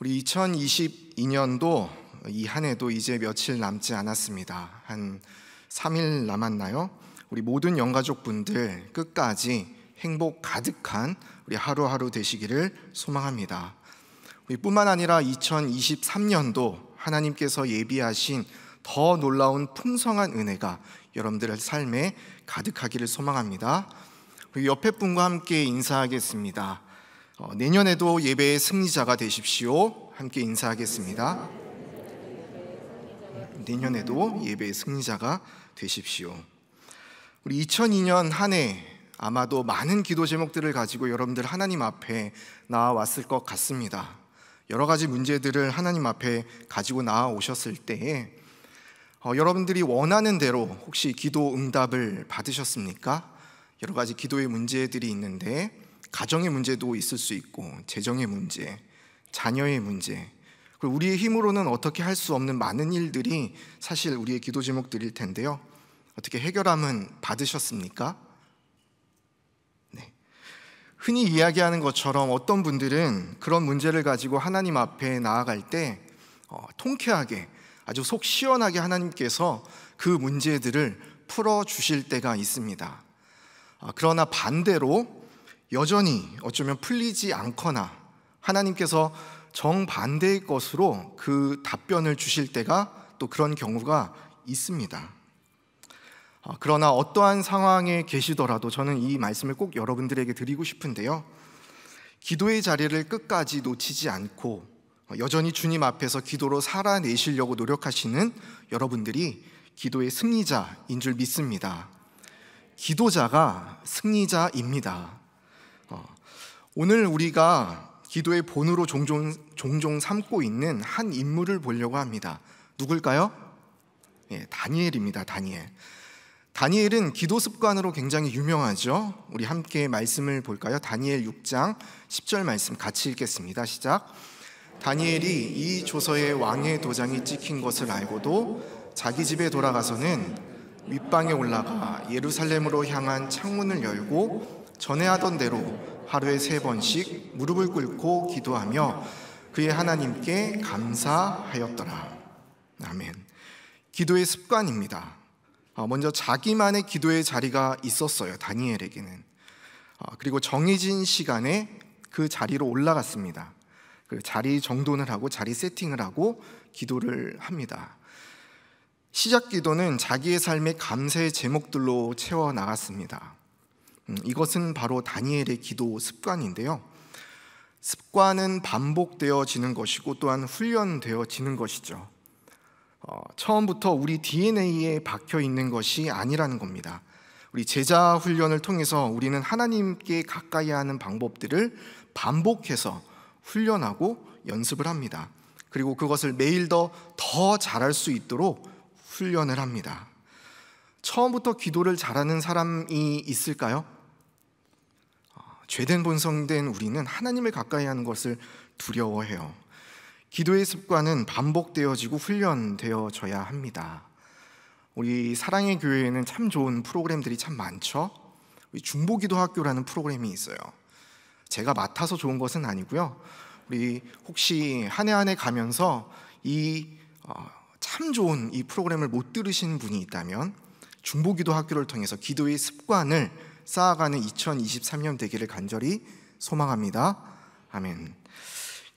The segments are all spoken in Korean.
우리 2022년도 이 한 해도 이제 며칠 남지 않았습니다. 한 3일 남았나요? 우리 모든 영가족 분들 끝까지 행복 가득한 우리 하루하루 되시기를 소망합니다. 뿐만 아니라 2023년도 하나님께서 예비하신 더 놀라운 풍성한 은혜가 여러분들의 삶에 가득하기를 소망합니다. 옆에 분과 함께 인사하겠습니다. 어, 내년에도 예배의 승리자가 되십시오. 함께 인사하겠습니다. 내년에도 예배의 승리자가 되십시오. 우리 2002년 한 해 아마도 많은 기도 제목들을 가지고 여러분들 하나님 앞에 나왔을 것 같습니다. 여러 가지 문제들을 하나님 앞에 가지고 나오셨을 때에 어, 여러분들이 원하는 대로 혹시 기도 응답을 받으셨습니까? 여러 가지 기도의 문제들이 있는데 가정의 문제도 있을 수 있고 재정의 문제, 자녀의 문제, 그리고 우리의 힘으로는 어떻게 할 수 없는 많은 일들이 사실 우리의 기도 제목들일 텐데요. 어떻게 해결함은 받으셨습니까? 네. 흔히 이야기하는 것처럼 어떤 분들은 그런 문제를 가지고 하나님 앞에 나아갈 때 어, 통쾌하게 아주 속 시원하게 하나님께서 그 문제들을 풀어 주실 때가 있습니다. 어, 그러나 반대로 여전히 어쩌면 풀리지 않거나 하나님께서 정반대의 것으로 그 답변을 주실 때가 또 그런 경우가 있습니다. 아, 그러나 어떠한 상황에 계시더라도 저는 이 말씀을 꼭 여러분들에게 드리고 싶은데요. 기도의 자리를 끝까지 놓치지 않고 여전히 주님 앞에서 기도로 살아내시려고 노력하시는 여러분들이 기도의 승리자인 줄 믿습니다. 기도자가 승리자입니다. 오늘 우리가 기도의 본으로 종종, 종종 삼고 있는 한 인물을 보려고 합니다. 누굴까요? 예, 다니엘입니다. 다니엘. 다니엘은 기도 습관으로 굉장히 유명하죠. 우리 함께 말씀을 볼까요? 다니엘 6장 10절 말씀 같이 읽겠습니다. 시작. 다니엘이 이 조서의 왕의 도장이 찍힌 것을 알고도 자기 집에 돌아가서는 윗방에 올라가 예루살렘으로 향한 창문을 열고 전에 하던 대로 하루에 세 번씩 무릎을 꿇고 기도하며 그의 하나님께 감사하였더라. 아멘. 기도의 습관입니다. 아, 먼저 자기만의 기도의 자리가 있었어요. 다니엘에게는. 아, 그리고 정해진 시간에 그 자리로 올라갔습니다. 그 자리 정돈을 하고 자리 세팅을 하고 기도를 합니다. 시작 기도는 자기의 삶의 감사의 제목들로 채워 나갔습니다. 음, 이것은 바로 다니엘의 기도 습관인데요. 습관은 반복되어지는 것이고 또한 훈련되어지는 것이죠. 어, 처음부터 우리 DNA에 박혀 있는 것이 아니라는 겁니다. 우리 제자 훈련을 통해서 우리는 하나님께 가까이 하는 방법들을 반복해서 훈련하고 연습을 합니다. 그리고 그것을 매일 더 더 잘할 수 있도록 훈련을 합니다. 처음부터 기도를 잘하는 사람이 있을까요? 죄된 본성된 우리는 하나님을 가까이 하는 것을 두려워해요. 기도의 습관은 반복되어지고 훈련되어져야 합니다. 우리 사랑의 교회에는 참 좋은 프로그램들이 참 많죠. 우리 중보기도학교라는 프로그램이 있어요. 제가 맡아서 좋은 것은 아니고요. 우리 혹시 한해한해 가면서 이참 어, 좋은 이 프로그램을 못 들으신 분이 있다면 중보기도학교를 통해서 기도의 습관을 쌓아가는 2023년 되기를 간절히 소망합니다. 아멘.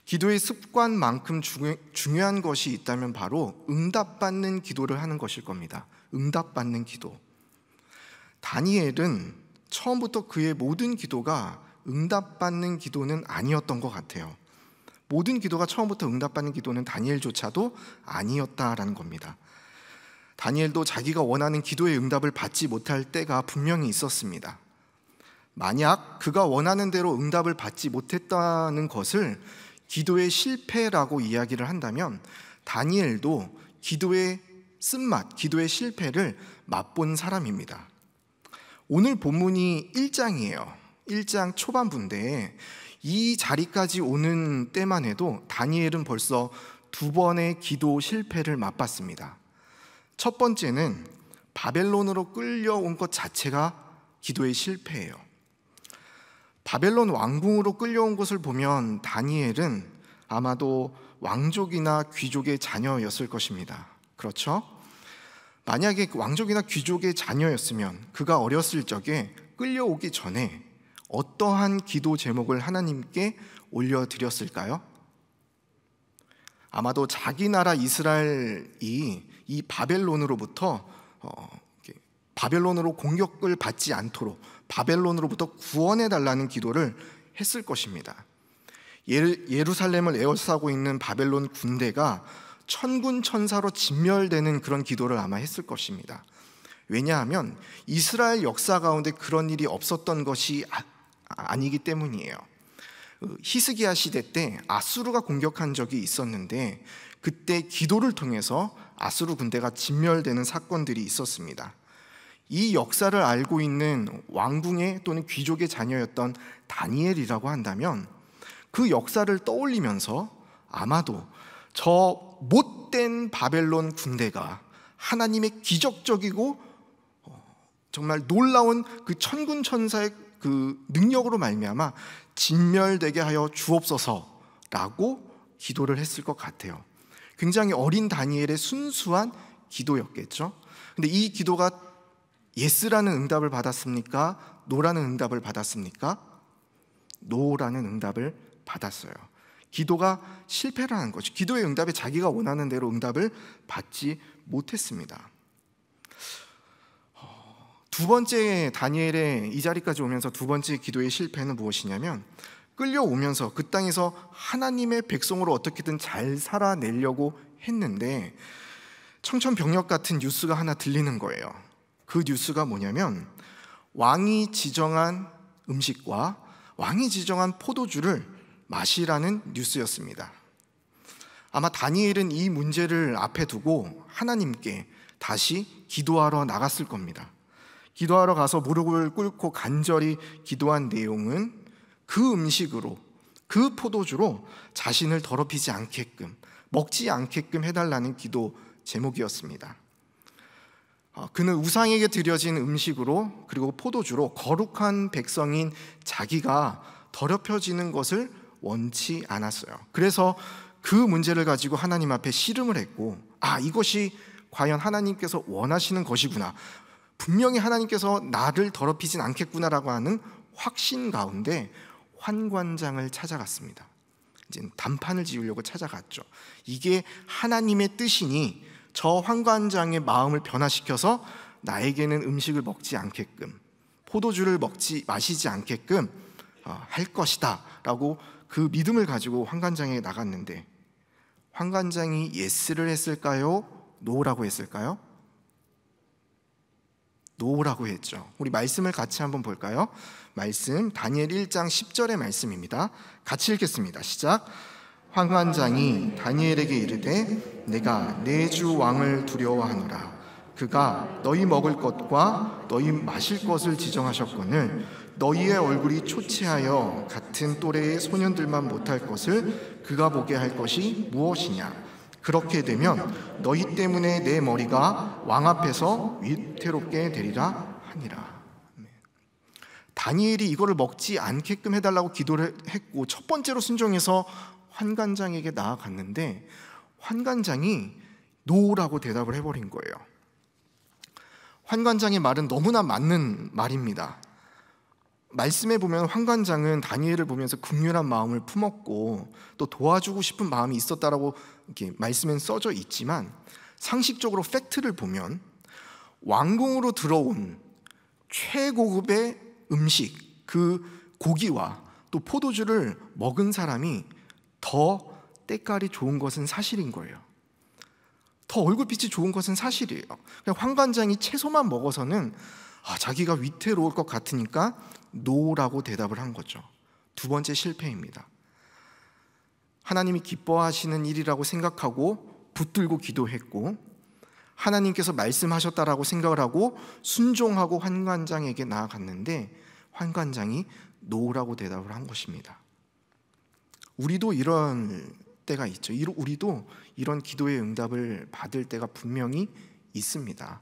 기도의 습관만큼 중요, 중요한 것이 있다면 바로 응답받는 기도를 하는 것일 겁니다. 응답받는 기도. 다니엘은 처음부터 그의 모든 기도가 응답받는 기도는 아니었던 것 같아요. 모든 기도가 처음부터 응답받는 기도는 다니엘조차도 아니었다라는 겁니다. 다니엘도 자기가 원하는 기도의 응답을 받지 못할 때가 분명히 있었습니다. 만약 그가 원하는 대로 응답을 받지 못했다는 것을 기도의 실패라고 이야기를 한다면 다니엘도 기도의 쓴맛, 기도의 실패를 맛본 사람입니다. 오늘 본문이 1장이에요. 1장 초반부인데 이 자리까지 오는 때만 해도 다니엘은 벌써 두 번의 기도 실패를 맛봤습니다. 첫 번째는 바벨론으로 끌려온 것 자체가 기도의 실패예요. 바벨론 왕궁으로 끌려온 것을 보면 다니엘은 아마도 왕족이나 귀족의 자녀였을 것입니다. 그렇죠? 만약에 왕족이나 귀족의 자녀였으면 그가 어렸을 적에 끌려오기 전에 어떠한 기도 제목을 하나님께 올려드렸을까요? 아마도 자기 나라 이스라엘이 이 바벨론으로부터 어, 바벨론으로 공격을 받지 않도록 바벨론으로부터 구원해 달라는 기도를 했을 것입니다. 예루살렘을 에워싸고 있는 바벨론 군대가 천군 천사로 진멸되는 그런 기도를 아마 했을 것입니다. 왜냐하면 이스라엘 역사 가운데 그런 일이 없었던 것이 아, 아니기 때문이에요. 그 히스기야 시대 때 아수르가 공격한 적이 있었는데 그때 기도를 통해서 아수르 군대가 진멸되는 사건들이 있었습니다. 이 역사를 알고 있는 왕궁의 또는 귀족의 자녀였던 다니엘이라고 한다면 그 역사를 떠올리면서 아마도 저 못된 바벨론 군대가 하나님의 기적적이고 어, 정말 놀라운 그 천군 천사의 그 능력으로 말미암아 진멸되게 하여 주옵소서라고 기도를 했을 것 같아요. 굉장히 어린 다니엘의 순수한 기도였겠죠. 근데 이 기도가 예스라는 응답을 받았습니까? 노라는 응답을 받았습니까? 노라는 응답을 받았어요. 기도가 실패라는 거죠. 기도의 응답에 자기가 원하는 대로 응답을 받지 못했습니다. 두 번째 다니엘의 이 자리까지 오면서 두 번째 기도의 실패는 무엇이냐면 끌려오면서 그 땅에서 하나님의 백성으로 어떻게든 잘 살아내려고 했는데 청천벽력 같은 뉴스가 하나 들리는 거예요. 그 뉴스가 뭐냐면 왕이 지정한 음식과 왕이 지정한 포도주를 마시라는 뉴스였습니다. 아마 다니엘은 이 문제를 앞에 두고 하나님께 다시 기도하러 나갔을 겁니다. 기도하러 가서 무릎을 꿇고 간절히 기도한 내용은 그 음식으로 그 포도주로 자신을 더럽히지 않게끔 먹지 않게끔 해달라는 기도 제목이었습니다. 어, 그는 우상에게 드려진 음식으로 그리고 포도주로 거룩한 백성인 자기가 더럽혀지는 것을 원치 않았어요. 그래서 그 문제를 가지고 하나님 앞에 씨름을 했고, 아, 이것이 과연 하나님께서 원하시는 것이구나. 분명히 하나님께서 나를 더럽히진 않겠구나라고 하는 확신 가운데 환관장을 찾아갔습니다. 이제 단판을 지으려고 찾아갔죠. 이게 하나님의 뜻이니 저 환관장의 마음을 변화시켜서 나에게는 음식을 먹지 않게끔 포도주를 먹지 마시지 않게끔 어, 할 것이다라고 그 믿음을 가지고 환관장에 나갔는데 환관장이 예스를 했을까요? 노라고 했을까요? 노라고 했죠. 우리 말씀을 같이 한번 볼까요? 말씀 다니엘 1장 10절의 말씀입니다. 같이 읽겠습니다. 시작. 황관장이 다니엘에게 이르되 내가 내주 왕을 두려워하노라 그가 너희 먹을 것과 너희 마실 것을 지정하셨거늘 너희의 얼굴이 초췌하여 같은 또래의 소년들만 못할 것을 그가 보게 할 것이 무엇이냐 그렇게 되면 너희 때문에 내 머리가 왕 앞에서 위태롭게 되리라 하니라. 다니엘이 이거를 먹지 않게끔 해달라고 기도를 했고 첫 번째로 순종해서 환관장에게 나아갔는데 환관장이 노라고 대답을 해버린 거예요. 환관장의 말은 너무나 맞는 말입니다. 말씀에 보면 환관장은 다니엘을 보면서 극률한 마음을 품었고 또 도와주고 싶은 마음이 있었다라고 이렇게 말씀은 써져 있지만 상식적으로 팩트를 보면 왕궁으로 들어온 최고급의 음식 그 고기와 또 포도주를 먹은 사람이 더 때깔이 좋은 것은 사실인 거예요. 더 얼굴빛이 좋은 것은 사실이에요. 황관장이 채소만 먹어서는 아, 자기가 위태로울 것 같으니까 노라고 대답을 한 거죠. 두 번째 실패입니다. 하나님이 기뻐하시는 일이라고 생각하고 붙들고 기도했고 하나님께서 말씀하셨다라고 생각을 하고 순종하고 환관장에게 나아갔는데 환관장이 노라고 대답을 한 것입니다. 우리도 이런 때가 있죠. 우리도 이런 기도의 응답을 받을 때가 분명히 있습니다.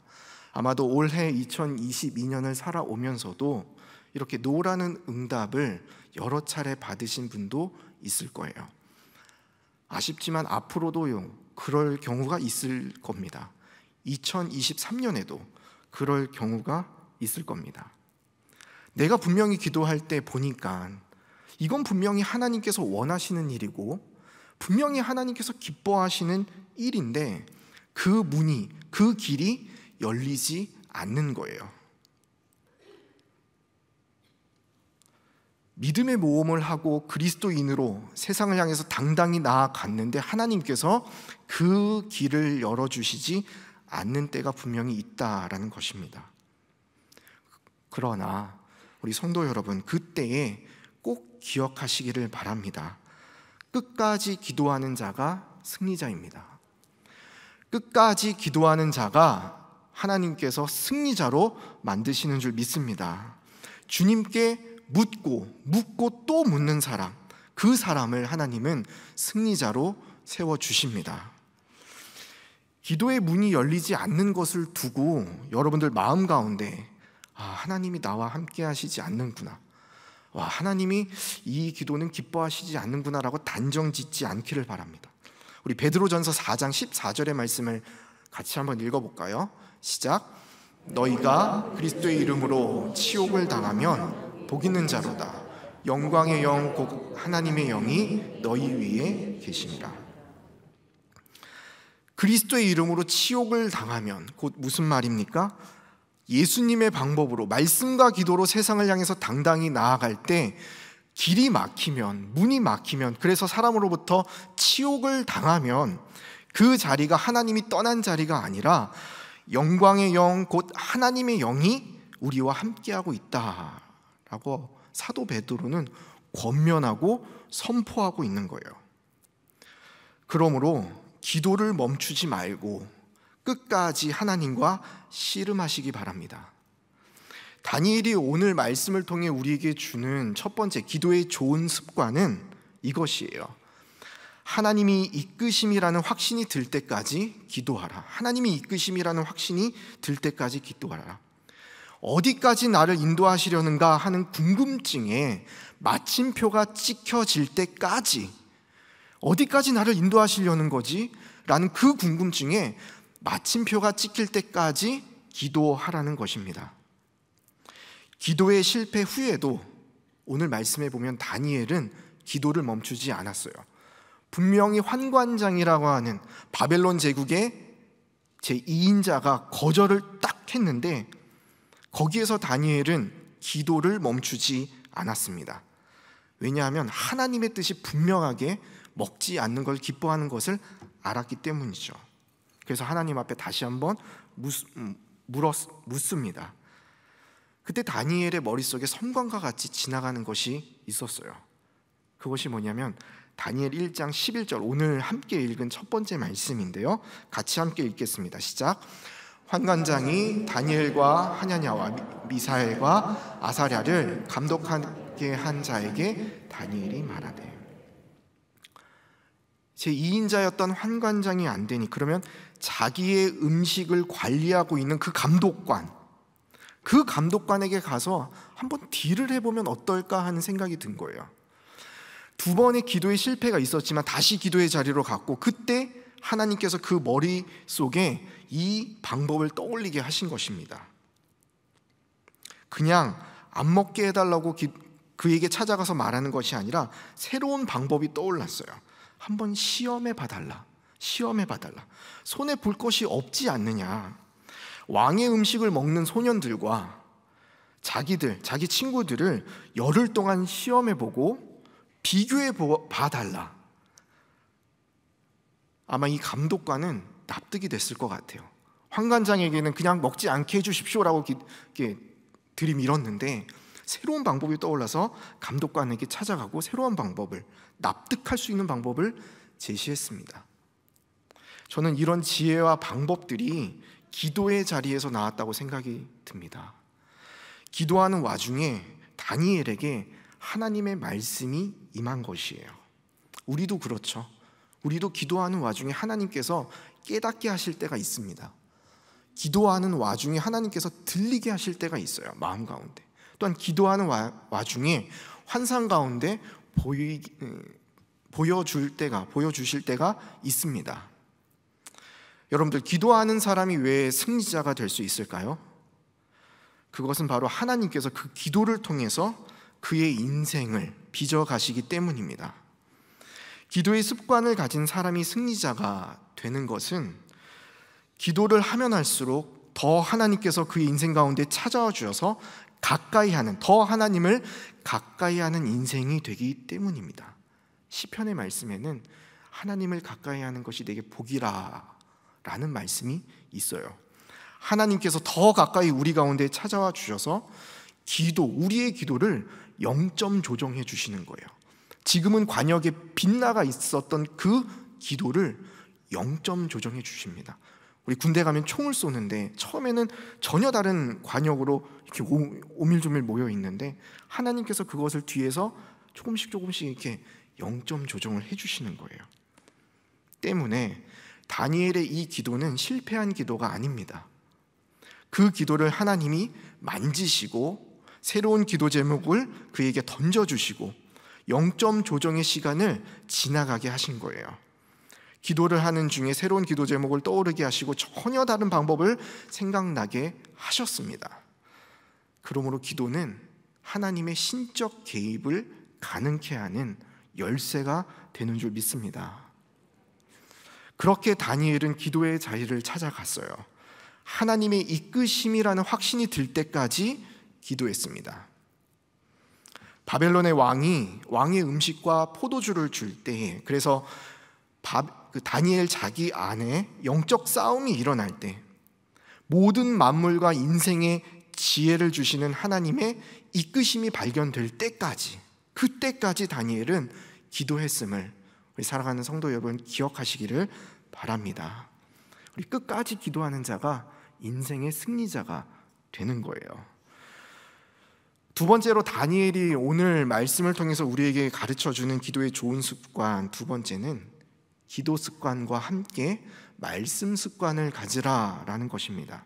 아마도 올해 2022년을 살아오면서도 이렇게 노라는 응답을 여러 차례 받으신 분도 있을 거예요. 아쉽지만 앞으로도 그럴 경우가 있을 겁니다. 2023년에도 그럴 경우가 있을 겁니다. 내가 분명히 기도할 때 보니까 이건 분명히 하나님께서 원하시는 일이고 분명히 하나님께서 기뻐하시는 일인데 그 문이 그 길이 열리지 않는 거예요. 믿음의 모험을 하고 그리스도인으로 세상을 향해서 당당히 나아갔는데 하나님께서 그 길을 열어주시지 않는 때가 분명히 있다라는 것입니다. 그러나 우리 성도 여러분, 그때에 꼭 기억하시기를 바랍니다. 끝까지 기도하는 자가 승리자입니다. 끝까지 기도하는 자가 하나님께서 승리자로 만드시는 줄 믿습니다. 주님께 묻고 묻고 또 묻는 사람 그 사람을 하나님은 승리자로 세워 주십니다. 기도의 문이 열리지 않는 것을 두고 여러분들 마음 가운데 아, 하나님이 나와 함께 하시지 않는구나. 와, 하나님이 이 기도는 기뻐하시지 않는구나라고 단정 짓지 않기를 바랍니다. 우리 베드로전서 4장 14절의 말씀을 같이 한번 읽어 볼까요? 시작. 너희가 그리스도의 이름으로 치욕을 당하면 복 있는 자로다. 영광의 영, 곧 하나님의 영이 너희 위에 계십니다. 그리스도의 이름으로 치욕을 당하면 곧 무슨 말입니까? 예수님의 방법으로 말씀과 기도로 세상을 향해서 당당히 나아갈 때 길이 막히면 문이 막히면 그래서 사람으로부터 치욕을 당하면 그 자리가 하나님이 떠난 자리가 아니라 영광의 영 곧 하나님의 영이 우리와 함께하고 있다 하고 사도 베드로는 권면하고 선포하고 있는 거예요. 그러므로 기도를 멈추지 말고 끝까지 하나님과 씨름하시기 바랍니다. 다니엘이 오늘 말씀을 통해 우리에게 주는 첫 번째 기도의 좋은 습관은 이것이에요. 하나님이 이끄심이라는 확신이 들 때까지 기도하라. 하나님이 이끄심이라는 확신이 들 때까지 기도하라. 어디까지 나를 인도하시려는가 하는 궁금증에 마침표가 찍혀질 때까지 어디까지 나를 인도하시려는 거지? 라는 그 궁금증에 마침표가 찍힐 때까지 기도하라는 것입니다. 기도의 실패 후에도 오늘 말씀해 보면 다니엘은 기도를 멈추지 않았어요. 분명히 환관장이라고 하는 바벨론 제국의 제2인자가 거절을 딱 했는데 거기에서 다니엘은 기도를 멈추지 않았습니다. 왜냐하면 하나님의 뜻이 분명하게 먹지 않는 걸 기뻐하는 것을 알았기 때문이죠. 그래서 하나님 앞에 다시 한번 음, 물었, 묻습니다. 그때 다니엘의 머릿속에 섬광과 같이 지나가는 것이 있었어요. 그것이 뭐냐면 다니엘 1장 11절 오늘 함께 읽은 첫 번째 말씀인데요. 같이 함께 읽겠습니다. 시작. 환관장이 다니엘과 하냐냐와 미사엘과 아사랴를 감독하게 한 자에게 다니엘이 말하되 제 2인자였던 환관장이 안 되니 그러면 자기의 음식을 관리하고 있는 그 감독관 그 감독관에게 가서 한번 딜을 해보면 어떨까 하는 생각이 든 거예요. 두 번의 기도의 실패가 있었지만 다시 기도의 자리로 갔고 그때 하나님께서 그머릿 속에 이 방법을 떠올리게 하신 것입니다. 그냥 안 먹게 해달라고 그에게 찾아가서 말하는 것이 아니라 새로운 방법이 떠올랐어요. 한번 시험해 봐달라. 시험해 봐달라. 손에 볼 것이 없지 않느냐. 왕의 음식을 먹는 소년들과 자기들, 자기 친구들을 열흘 동안 시험해 보고 비교해 봐달라. 아마 이감독관은 납득이 됐을 것 같아요. 황관장에게는 그냥 먹지 않게 해주십시오라고 들이밀었는데 새로운 방법이 떠올라서 감독관에게 찾아가고 새로운 방법을 납득할 수 있는 방법을 제시했습니다. 저는 이런 지혜와 방법들이 기도의 자리에서 나왔다고 생각이 듭니다. 기도하는 와중에 다니엘에게 하나님의 말씀이 임한 것이에요. 우리도 그렇죠. 우리도 기도하는 와중에 하나님께서 깨닫게 하실 때가 있습니다. 기도하는 와중에 하나님께서 들리게 하실 때가 있어요. 마음 가운데. 또한 기도하는 와, 중에 환상 가운데 보이, 보여줄 때가, 보여주실 때가 있습니다. 여러분들, 기도하는 사람이 왜 승리자가 될 수 있을까요? 그것은 바로 하나님께서 그 기도를 통해서 그의 인생을 빚어 가시기 때문입니다. 기도의 습관을 가진 사람이 승리자가 되는 것은 기도를 하면 할수록 더 하나님께서 그 인생 가운데 찾아와 주셔서 가까이 하는 더 하나님을 가까이 하는 인생이 되기 때문입니다. 시편의 말씀에는 하나님을 가까이 하는 것이 내게 복이라라는 말씀이 있어요. 하나님께서 더 가까이 우리 가운데 찾아와 주셔서 기도 우리의 기도를 영점 조정해 주시는 거예요. 지금은 관역에 빛나가 있었던 그 기도를 0점 조정해 주십니다. 우리 군대 가면 총을 쏘는데 처음에는 전혀 다른 관역으로 이렇게 오, 밀조밀 모여 있는데 하나님께서 그것을 뒤에서 조금씩 조금씩 이렇게 0점 조정을 해주시는 거예요. 때문에 다니엘의 이 기도는 실패한 기도가 아닙니다. 그 기도를 하나님이 만지시고 새로운 기도 제목을 그에게 던져주시고 영점 조정의 시간을 지나가게 하신 거예요. 기도를 하는 중에 새로운 기도 제목을 떠오르게 하시고 전혀 다른 방법을 생각나게 하셨습니다. 그러므로 기도는 하나님의 신적 개입을 가능케 하는 열쇠가 되는 줄 믿습니다. 그렇게 다니엘은 기도의 자리를 찾아갔어요. 하나님의 이끄심이라는 확신이 들 때까지 기도했습니다. 바벨론의 왕이 왕의 음식과 포도주를 줄 때, 그래서 바, 그 다니엘 자기 안에 영적 싸움이 일어날 때, 모든 만물과 인생의 지혜를 주시는 하나님의 이끄심이 발견될 때까지, 그때까지 다니엘은 기도했음을 우리 사랑하는 성도 여러분 기억하시기를 바랍니다. 우리 끝까지 기도하는 자가 인생의 승리자가 되는 거예요. 두 번째로 다니엘이 오늘 말씀을 통해서 우리에게 가르쳐 주는 기도의 좋은 습관 두 번째는 기도 습관과 함께 말씀 습관을 가지라라는 것입니다.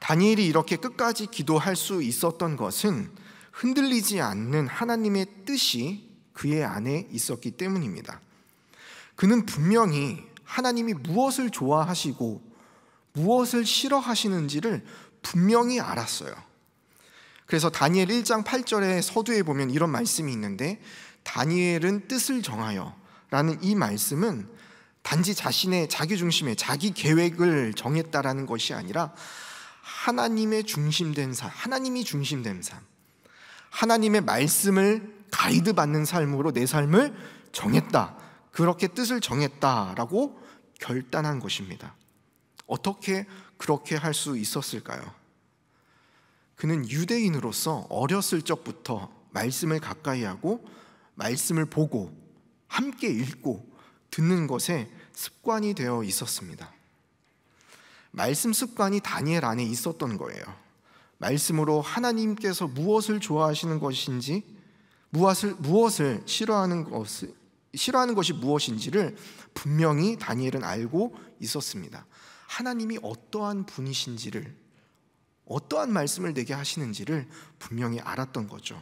다니엘이 이렇게 끝까지 기도할 수 있었던 것은 흔들리지 않는 하나님의 뜻이 그의 안에 있었기 때문입니다. 그는 분명히 하나님이 무엇을 좋아하시고 무엇을 싫어하시는지를 분명히 알았어요. 그래서 다니엘 1장 8절에 서두에 보면 이런 말씀이 있는데 다니엘은 뜻을 정하여 라는 이 말씀은 단지 자신의 자기 중심의 자기 계획을 정했다라는 것이 아니라 하나님의 중심된 삶, 하나님이 중심된 삶, 하나님의 말씀을 가이드 받는 삶으로 내 삶을 정했다. 그렇게 뜻을 정했다라고 결단한 것입니다. 어떻게 그렇게 할 수 있었을까요? 그는 유대인으로서 어렸을 적부터 말씀을 가까이 하고 말씀을 보고 함께 읽고 듣는 것에 습관이 되어 있었습니다. 말씀 습관이 다니엘 안에 있었던 거예요. 말씀으로 하나님께서 무엇을 좋아하시는 것인지 무엇을 무엇을 싫어하는 것을 싫어하는 것이 무엇인지를 분명히 다니엘은 알고 있었습니다. 하나님이 어떠한 분이신지를 어떠한 말씀을 내게 하시는지를 분명히 알았던 거죠.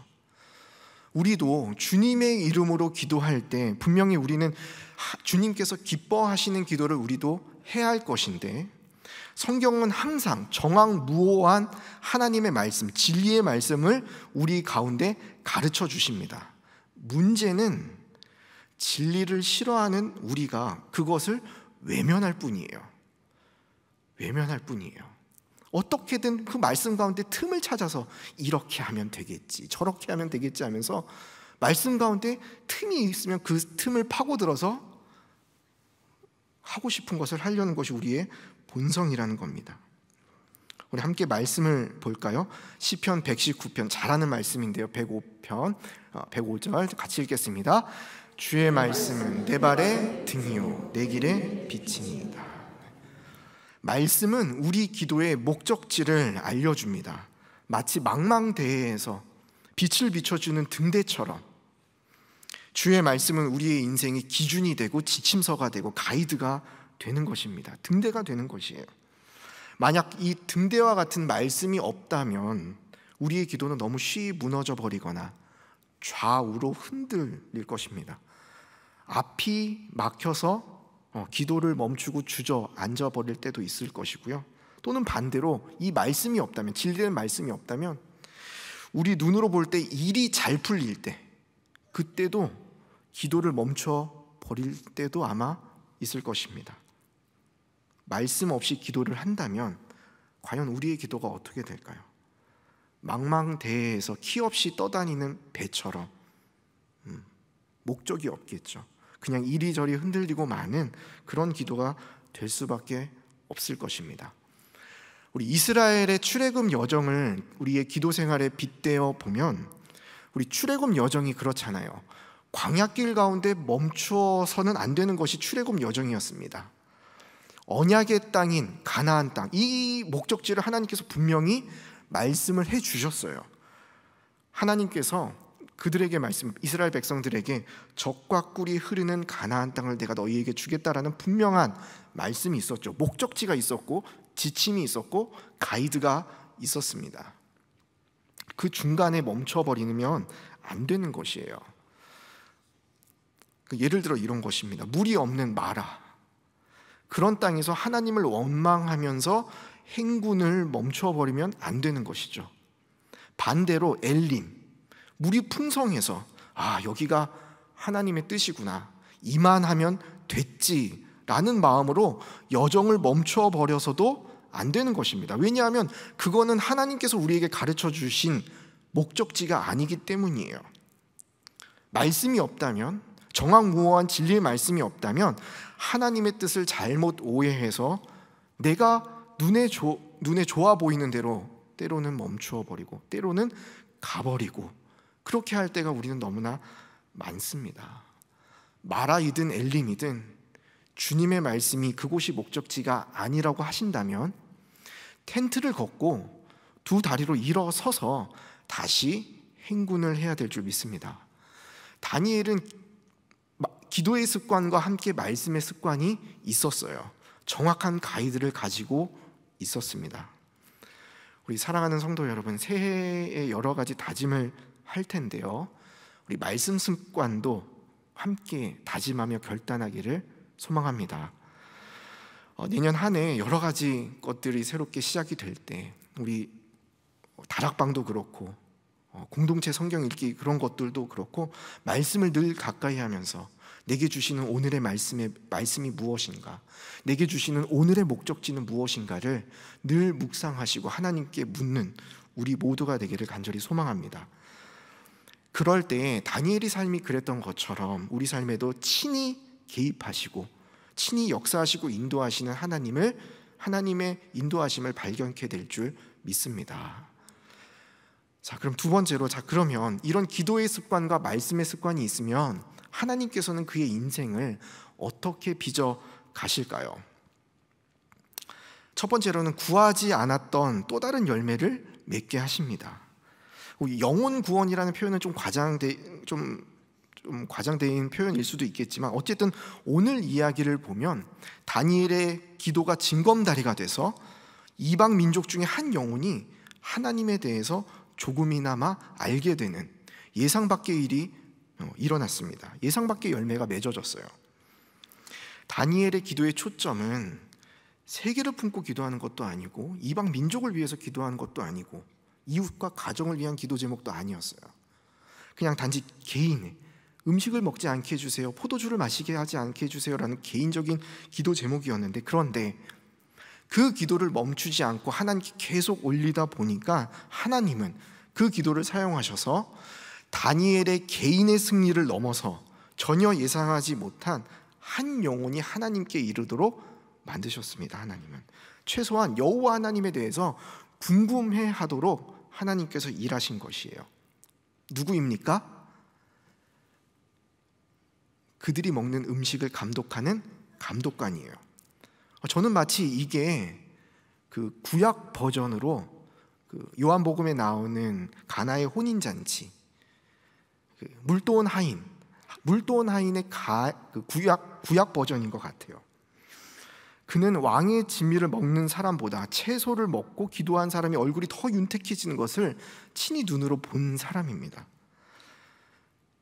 우리도 주님의 이름으로 기도할 때 분명히 우리는 주님께서 기뻐하시는 기도를 우리도 해야 할 것인데 성경은 항상 정황무오한 하나님의 말씀, 진리의 말씀을 우리 가운데 가르쳐 주십니다. 문제는 진리를 싫어하는 우리가 그것을 외면할 뿐이에요. 외면할 뿐이에요. 어떻게든 그 말씀 가운데 틈을 찾아서 이렇게 하면 되겠지, 저렇게 하면 되겠지 하면서 말씀 가운데 틈이 있으면 그 틈을 파고들어서 하고 싶은 것을 하려는 것이 우리의 본성이라는 겁니다. 우리 함께 말씀을 볼까요? 시편 119편 잘하는 말씀인데요. 105편 105절 어, 같이 읽겠습니다. 주의 말씀은 내 발의 등이요 내 길의 빛이니다 말씀은 우리 기도의 목적지를 알려줍니다. 마치 망망대해에서 빛을 비춰주는 등대처럼 주의 말씀은 우리의 인생의 기준이 되고 지침서가 되고 가이드가 되는 것입니다. 등대가 되는 것이에요. 만약 이 등대와 같은 말씀이 없다면 우리의 기도는 너무 쉬 무너져 버리거나 좌우로 흔들릴 것입니다. 앞이 막혀서 어, 기도를 멈추고 주저앉아 버릴 때도 있을 것이고요. 또는 반대로 이 말씀이 없다면 진리된 말씀이 없다면 우리 눈으로 볼 때 일이 잘 풀릴 때 그때도 기도를 멈춰 버릴 때도 아마 있을 것입니다. 말씀 없이 기도를 한다면 과연 우리의 기도가 어떻게 될까요? 망망대해에서 키 없이 떠다니는 배처럼 음, 목적이 없겠죠. 그냥 이리저리 흔들리고 마는 그런 기도가 될 수밖에 없을 것입니다. 우리 이스라엘의 출애굽 여정을 우리의 기도 생활에 빗대어 보면 우리 출애굽 여정이 그렇잖아요. 광야길 가운데 멈추어서는 안 되는 것이 출애굽 여정이었습니다. 언약의 땅인 가나안 땅, 이 목적지를 하나님께서 분명히 말씀을 해 주셨어요. 하나님께서 그들에게 말씀 이스라엘 백성들에게 적과 꿀이 흐르는 가나안 땅을 내가 너희에게 주겠다라는 분명한 말씀이 있었죠. 목적지가 있었고 지침이 있었고 가이드가 있었습니다. 그 중간에 멈춰버리면 안 되는 것이에요. 그 예를 들어 이런 것입니다. 물이 없는 마라. 그런 땅에서 하나님을 원망하면서 행군을 멈춰버리면 안 되는 것이죠. 반대로 엘림, 물이 풍성해서 아, 여기가 하나님의 뜻이구나. 이만하면 됐지라는 마음으로 여정을 멈춰 버려서도 안 되는 것입니다. 왜냐하면 그거는 하나님께서 우리에게 가르쳐 주신 목적지가 아니기 때문이에요. 말씀이 없다면 정확무호한 진리의 말씀이 없다면 하나님의 뜻을 잘못 오해해서 내가 눈에 조, 눈에 좋아 보이는 대로 때로는 멈추어 버리고 때로는 가버리고 그렇게 할 때가 우리는 너무나 많습니다. 마라이든 엘림이든 주님의 말씀이 그곳이 목적지가 아니라고 하신다면 텐트를 걷고 두 다리로 일어서서 다시 행군을 해야 될 줄 믿습니다. 다니엘은 기도의 습관과 함께 말씀의 습관이 있었어요. 정확한 가이드를 가지고 있었습니다. 우리 사랑하는 성도 여러분, 새해에 여러 가지 다짐을 할 텐데요. 우리 말씀 습관도 함께 다짐하며 결단하기를 소망합니다. 어, 내년 한 해 여러 가지 것들이 새롭게 시작이 될 때 우리 다락방도 그렇고 어, 공동체 성경 읽기 그런 것들도 그렇고 말씀을 늘 가까이 하면서 내게 주시는 오늘의 말씀의 말씀이 무엇인가? 내게 주시는 오늘의 목적지는 무엇인가를 늘 묵상하시고 하나님께 묻는 우리 모두가 되기를 간절히 소망합니다. 그럴 때 다니엘이 삶이 그랬던 것처럼 우리 삶에도 친히 개입하시고 친히 역사하시고 인도하시는 하나님을 하나님의 인도하심을 발견케 될 줄 믿습니다. 자, 그럼 두 번째로 자, 그러면 이런 기도의 습관과 말씀의 습관이 있으면 하나님께서는 그의 인생을 어떻게 빚어 가실까요? 첫 번째로는 구하지 않았던 또 다른 열매를 맺게 하십니다. 뭐 영혼 구원이라는 표현은 좀 과장돼 좀, 좀 과장된 표현일 수도 있겠지만 어쨌든 오늘 이야기를 보면 다니엘의 기도가 징검다리가 돼서 이방 민족 중에 한 영혼이 하나님에 대해서 조금이나마 알게 되는 예상 밖의 일이 어, 일어났습니다. 예상 밖의 열매가 맺어졌어요. 다니엘의 기도의 초점은 세계를 품고 기도하는 것도 아니고 이방 민족을 위해서 기도하는 것도 아니고 이웃과 가정을 위한 기도 제목도 아니었어요. 그냥 단지 개인의 음식을 먹지 않게 해주세요. 포도주를 마시게 하지 않게 해주세요라는 개인적인 기도 제목이었는데 그런데 그 기도를 멈추지 않고 하나님께 계속 올리다 보니까 하나님은 그 기도를 사용하셔서 다니엘의 개인의 승리를 넘어서 전혀 예상하지 못한 한 영혼이 하나님께 이르도록 만드셨습니다. 하나님은 최소한 여호와 하나님에 대해서 궁금해하도록 하나님께서 일하신 것이에요. 누구입니까? 그들이 먹는 음식을 감독하는 감독관이에요. 저는 마치 이게 그 구약 버전으로 그 요한복음에 나오는 가나의 혼인잔치, 그 물도원 하인, 물도원 하인의 가, 그 구약 구약 버전인 것 같아요. 그는 왕의 진미를 먹는 사람보다 채소를 먹고 기도한 사람이 얼굴이 더 윤택해지는 것을 친히 눈으로 본 사람입니다.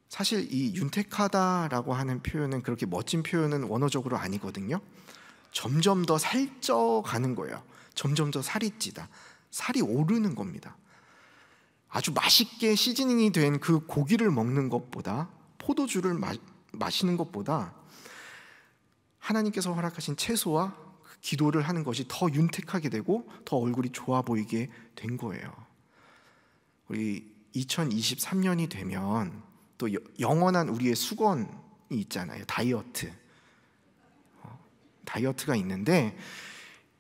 사실 이 윤택하다라고 하는 표현은 그렇게 멋진 표현은 원어적으로 아니거든요. 점점 더 살쪄가는 거예요. 점점 더 살이 찌다. 살이 오르는 겁니다. 아주 맛있게 시즈닝이 된 그 고기를 먹는 것보다 포도주를 마, 마시는 것보다 하나님께서 허락하신 채소와 그 기도를 하는 것이 더 윤택하게 되고 더 얼굴이 좋아 보이게 된 거예요. 우리 2023년이 되면 또 영원한 우리의 수건이 있잖아요. 다이어트. 어, 다이어트가 있는데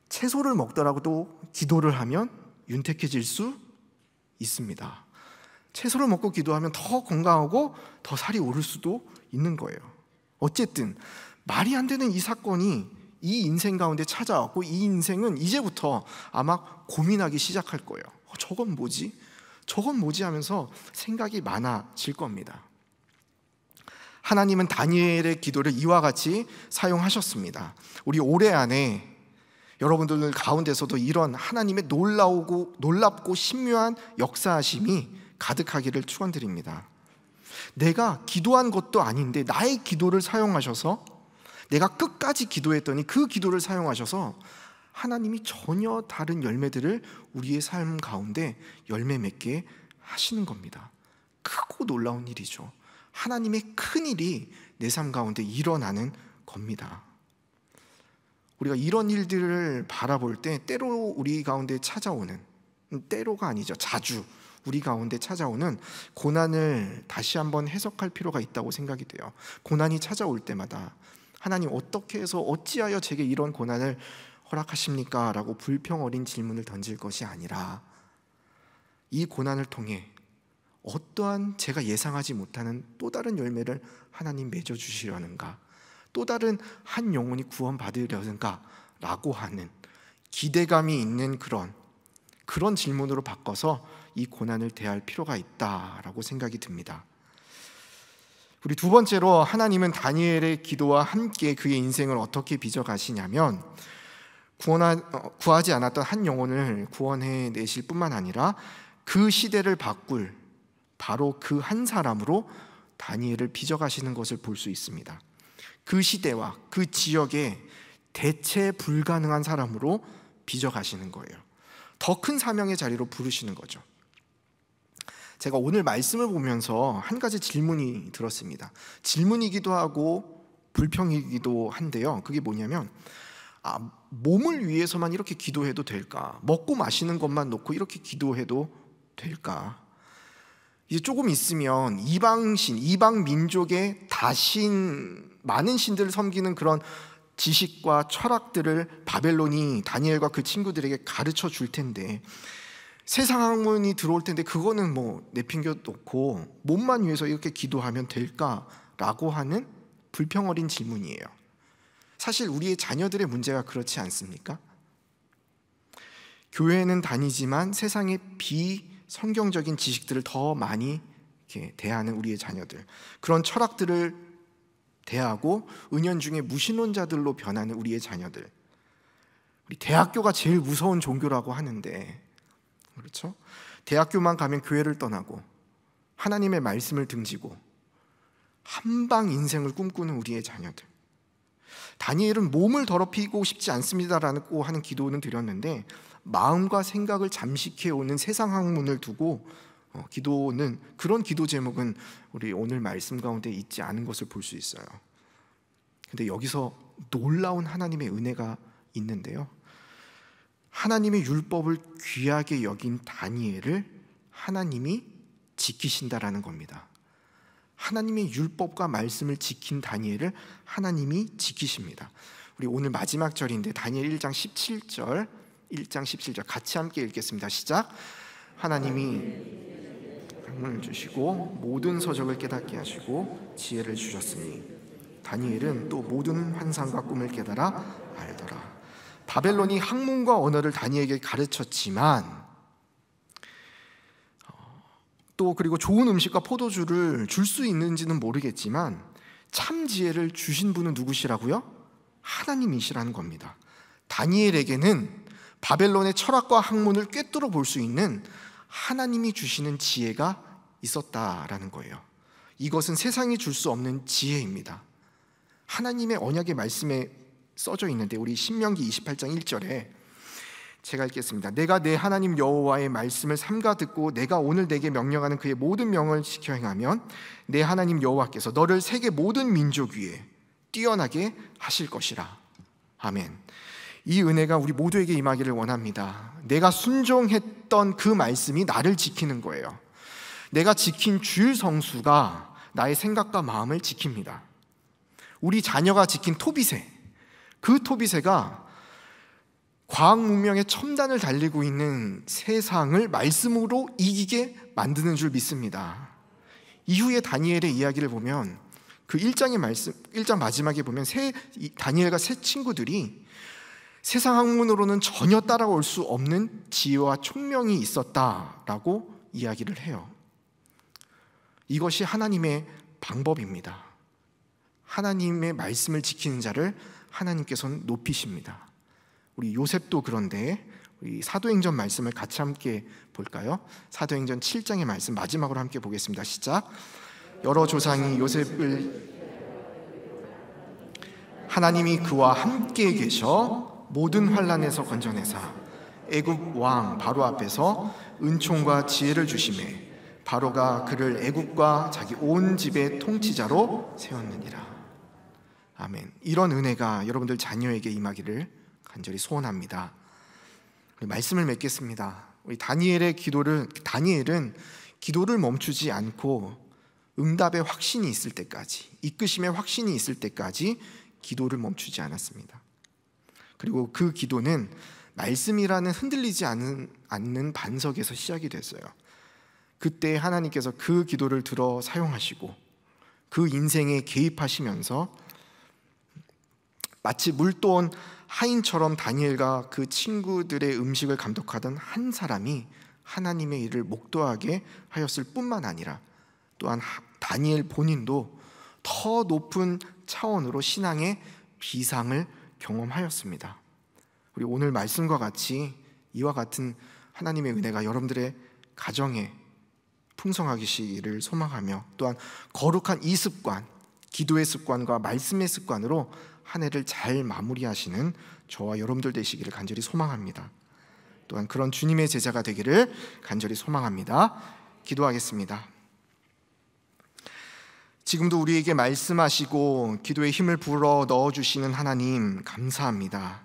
채소를 먹더라고 기도를 하면 윤택해질 수 있습니다. 채소를 먹고 기도하면 더 건강하고 더 살이 오를 수도 있는 거예요. 어쨌든 말이 안 되는 이 사건이 이 인생 가운데 찾아왔고 이 인생은 이제부터 아마 고민하기 시작할 거예요. 어, 저건 뭐지? 저건 뭐지 하면서 생각이 많아질 겁니다. 하나님은 다니엘의 기도를 이와 같이 사용하셨습니다. 우리 올해 안에 여러분들 가운데서도 이런 하나님의 놀라우고 놀랍고 신묘한 역사하심이 가득하기를 축원드립니다. 내가 기도한 것도 아닌데 나의 기도를 사용하셔서 내가 끝까지 기도했더니 그 기도를 사용하셔서 하나님이 전혀 다른 열매들을 우리의 삶 가운데 열매 맺게 하시는 겁니다. 크고 놀라운 일이죠. 하나님의 큰 일이 내 삶 가운데 일어나는 겁니다. 우리가 이런 일들을 바라볼 때 때로 우리 가운데 찾아오는 때로가 아니죠. 자주 우리 가운데 찾아오는 고난을 다시 한번 해석할 필요가 있다고 생각이 돼요. 고난이 찾아올 때마다 하나님 어떻게 해서 어찌하여 제게 이런 고난을 허락하십니까? 라고 불평 어린 질문을 던질 것이 아니라 이 고난을 통해 어떠한 제가 예상하지 못하는 또 다른 열매를 하나님 맺어 주시려는가? 또 다른 한 영혼이 구원받으려는가? 라고 하는 기대감이 있는 그런 그런 질문으로 바꿔서 이 고난을 대할 필요가 있다라고 생각이 듭니다. 우리 두 번째로 하나님은 다니엘의 기도와 함께 그의 인생을 어떻게 빚어 가시냐면 어, 구하지 않았던 한 영혼을 구원해 내실 뿐만 아니라 그 시대를 바꿀 바로 그 한 사람으로 다니엘을 빚어 가시는 것을 볼 수 있습니다. 그 시대와 그 지역에 대체 불가능한 사람으로 빚어 가시는 거예요. 더 큰 사명의 자리로 부르시는 거죠. 제가 오늘 말씀을 보면서 한 가지 질문이 들었습니다. 질문이기도 하고 불평이기도 한데요. 그게 뭐냐면 아, 몸을 위해서만 이렇게 기도해도 될까? 먹고 마시는 것만 놓고 이렇게 기도해도 될까? 이제 조금 있으면 이방신, 이방 민족의 다신 많은 신들을 섬기는 그런 지식과 철학들을 바벨론이 다니엘과 그 친구들에게 가르쳐 줄 텐데 세상 학문이 들어올 텐데 그거는 뭐 내팽겨 놓고 몸만 위해서 이렇게 기도하면 될까라고 하는 불평 어린 질문이에요. 사실 우리의 자녀들의 문제가 그렇지 않습니까? 교회는 다니지만 세상의 비성경적인 지식들을 더 많이 대하는 우리의 자녀들 그런 철학들을 대하고 은연중에 무신론자들로 변하는 우리의 자녀들 우리 대학교가 제일 무서운 종교라고 하는데 그렇죠? 대학교만 가면 교회를 떠나고 하나님의 말씀을 등지고 한방 인생을 꿈꾸는 우리의 자녀들. 다니엘은 몸을 더럽히고 싶지 않습니다라고 하는 기도는 드렸는데 마음과 생각을 잠식해 오는 세상 학문을 두고 어, 기도는 그런 기도 제목은 우리 오늘 말씀 가운데 있지 않은 것을 볼 수 있어요. 근데 여기서 놀라운 하나님의 은혜가 있는데요. 하나님의 율법을 귀하게 여긴 다니엘을 하나님이 지키신다라는 겁니다. 하나님의 율법과 말씀을 지킨 다니엘을 하나님이 지키십니다. 우리 오늘 마지막 절인데 다니엘 1장 17절 1장 17절 같이 함께 읽겠습니다. 시작. 하나님이 을 주시고 모든 서적을 깨닫게 하시고 지혜를 주셨으니 다니엘은 또 모든 환상과 꿈을 깨달아 바벨론이 학문과 언어를 다니에게 가르쳤지만 또 그리고 좋은 음식과 포도주를 줄 수 있는지는 모르겠지만 참 지혜를 주신 분은 누구시라고요? 하나님이시라는 겁니다. 다니엘에게는 바벨론의 철학과 학문을 꿰뚫어 볼 수 있는 하나님이 주시는 지혜가 있었다라는 거예요. 이것은 세상이 줄 수 없는 지혜입니다. 하나님의 언약의 말씀에 써져 있는데 우리 신명기 28장 1절에 제가 읽겠습니다. 내가 내 하나님 여호와의 말씀을 삼가 듣고 내가 오늘 내게 명령하는 그의 모든 명을 지켜 행하면 내 하나님 여호와께서 너를 세계 모든 민족 위에 뛰어나게 하실 것이라. 아멘. 이 은혜가 우리 모두에게 임하기를 원합니다. 내가 순종했던 그 말씀이 나를 지키는 거예요. 내가 지킨 주일 성수가 나의 생각과 마음을 지킵니다. 우리 자녀가 지킨 토비세 그 토비세가 과학 문명의 첨단을 달리고 있는 세상을 말씀으로 이기게 만드는 줄 믿습니다. 이후에 다니엘의 이야기를 보면 그 1장의 말씀, 1장 마지막에 보면 세, 다니엘과 세 친구들이 세상 학문으로는 전혀 따라올 수 없는 지혜와 총명이 있었다라고 이야기를 해요. 이것이 하나님의 방법입니다. 하나님의 말씀을 지키는 자를 하나님께서는 높이십니다. 우리 요셉도 그런데 우리 사도행전 말씀을 같이 함께 볼까요? 사도행전 7장의 말씀 마지막으로 함께 보겠습니다. 시작. 여러 조상이 요셉을 하나님이 그와 함께 계셔 모든 환란에서 건져내사 애굽 왕 바로 앞에서 은총과 지혜를 주심에 바로가 그를 애굽과 자기 온 집의 통치자로 세웠느니라. 아멘. 이런 은혜가 여러분들 자녀에게 임하기를 간절히 소원합니다. 말씀을 맺겠습니다. 우리 다니엘의 기도를 다니엘은 기도를 멈추지 않고 응답의 확신이 있을 때까지 이끄심의 확신이 있을 때까지 기도를 멈추지 않았습니다. 그리고 그 기도는 말씀이라는 흔들리지 않는, 않는 반석에서 시작이 됐어요. 그때 하나님께서 그 기도를 들어 사용하시고 그 인생에 개입하시면서 마치 물도온 하인처럼 다니엘과 그 친구들의 음식을 감독하던 한 사람이 하나님의 일을 목도하게 하였을 뿐만 아니라 또한 다니엘 본인도 더 높은 차원으로 신앙의 비상을 경험하였습니다. 우리 오늘 말씀과 같이 이와 같은 하나님의 은혜가 여러분들의 가정에 풍성하기시기를 소망하며 또한 거룩한 이 습관, 기도의 습관과 말씀의 습관으로 한 해를 잘 마무리하시는 저와 여러분들 되시기를 간절히 소망합니다. 또한 그런 주님의 제자가 되기를 간절히 소망합니다. 기도하겠습니다. 지금도 우리에게 말씀하시고 기도의 힘을 불어 넣어 주시는 하나님 감사합니다.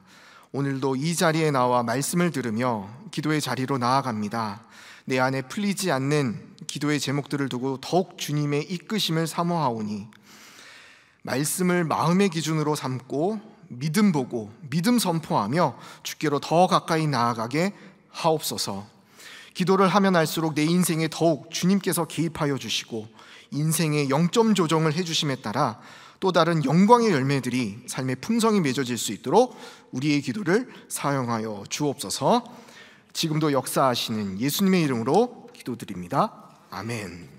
오늘도 이 자리에 나와 말씀을 들으며 기도의 자리로 나아갑니다. 내 안에 풀리지 않는 기도의 제목들을 두고 더욱 주님의 이끄심을 사모하오니 말씀을 마음의 기준으로 삼고 믿음 보고 믿음 선포하며 주께로 더 가까이 나아가게 하옵소서. 기도를 하면 할수록 내 인생에 더욱 주님께서 개입하여 주시고 인생의 영점 조정을 해 주심에 따라 또 다른 영광의 열매들이 삶의 풍성이 맺어질 수 있도록 우리의 기도를 사용하여 주옵소서. 지금도 역사하시는 예수님의 이름으로 기도드립니다. 아멘.